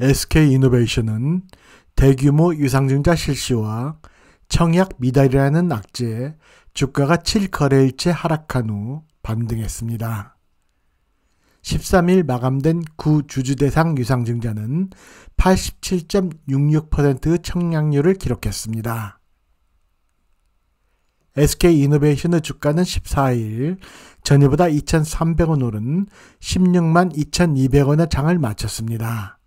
SK이노베이션은 대규모 유상증자 실시와 청약 미달이라는 악재에 주가가 7거래일째 하락한 후 반등했습니다. 13일 마감된 구주주 대상 유상증자는 87.66% 청약률을 기록했습니다. SK이노베이션의 주가는 14일 전일보다 2,300원 오른 16만 2,200원의 장을 마쳤습니다.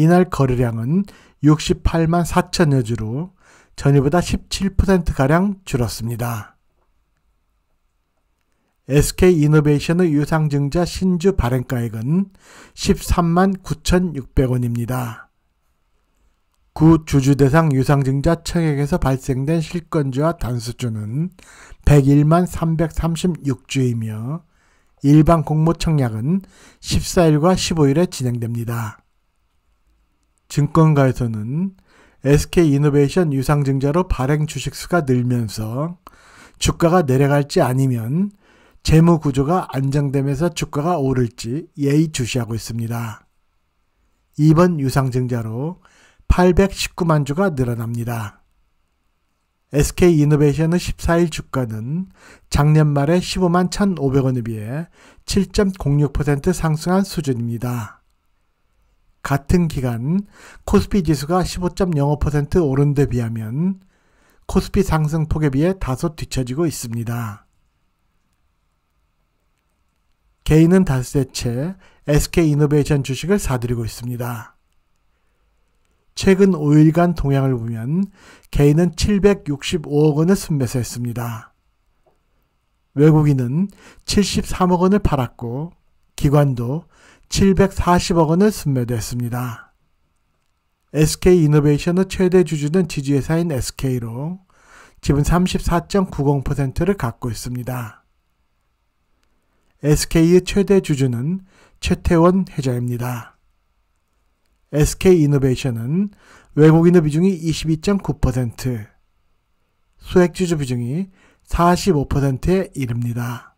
이날 거래량은 68만 4천여 주로 전일보다 17%가량 줄었습니다. SK이노베이션의 유상증자 신주 발행가액은 13만 9,600원입니다. 구 주주 대상 유상증자 청액에서 발생된 실건주와 단수주는 101만 336주이며 일반 공모 청약은 14일과 15일에 진행됩니다. 증권가에서는 SK 이노베이션 유상증자로 발행 주식수가 늘면서 주가가 내려갈지 아니면 재무 구조가 안정되면서 주가가 오를지 예의주시하고 있습니다. 2번 유상증자로 819만 주가 늘어납니다. SK 이노베이션의 14일 주가는 작년 말에 15만 1,500원에 비해 7.06% 상승한 수준입니다. 같은 기간 코스피 지수가 15.05% 오른 데 비하면 코스피 상승폭에 비해 다소 뒤처지고 있습니다. 개인은 닷새채 SK이노베이션 주식을 사들이고 있습니다. 최근 5일간 동향을 보면 개인은 765억 원을 순매수했습니다. 외국인은 73억 원을 팔았고 기관도 740억 원을 순매도했습니다. SK 이노베이션의 최대 주주는 지주회사인 SK로 지분 34.90%를 갖고 있습니다. SK의 최대 주주는 최태원 회장입니다. SK 이노베이션은 외국인의 비중이 22.9%, 수액주주 비중이 45%에 이릅니다.